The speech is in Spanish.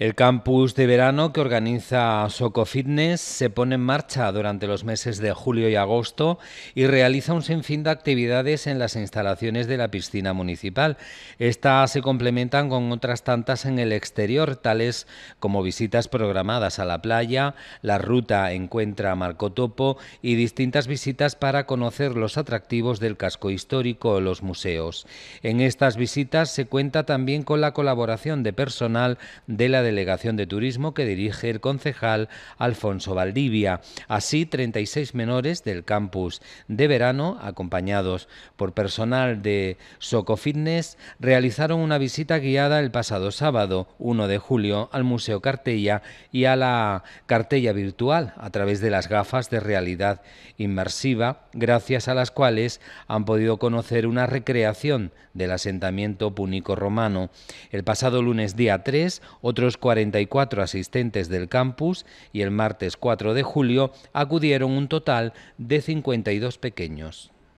El campus de verano que organiza Soco Fitness se pone en marcha durante los meses de julio y agosto y realiza un sinfín de actividades en las instalaciones de la piscina municipal. Estas se complementan con otras tantas en el exterior, tales como visitas programadas a la playa, la ruta Encuentra Marco Topo y distintas visitas para conocer los atractivos del casco histórico o los museos. En estas visitas se cuenta también con la colaboración de personal de la delegación de turismo que dirige el concejal Alfonso Valdivia. Así, 36 menores del campus de verano, acompañados por personal de Socofitness realizaron una visita guiada el pasado sábado, 1 de julio, al Museo Cartella y a la Cartella Virtual a través de las gafas de realidad inmersiva, gracias a las cuales han podido conocer una recreación del asentamiento púnico romano. El pasado lunes día 3, otros 44 asistentes del campus y el martes 4 de julio acudieron un total de 52 pequeños.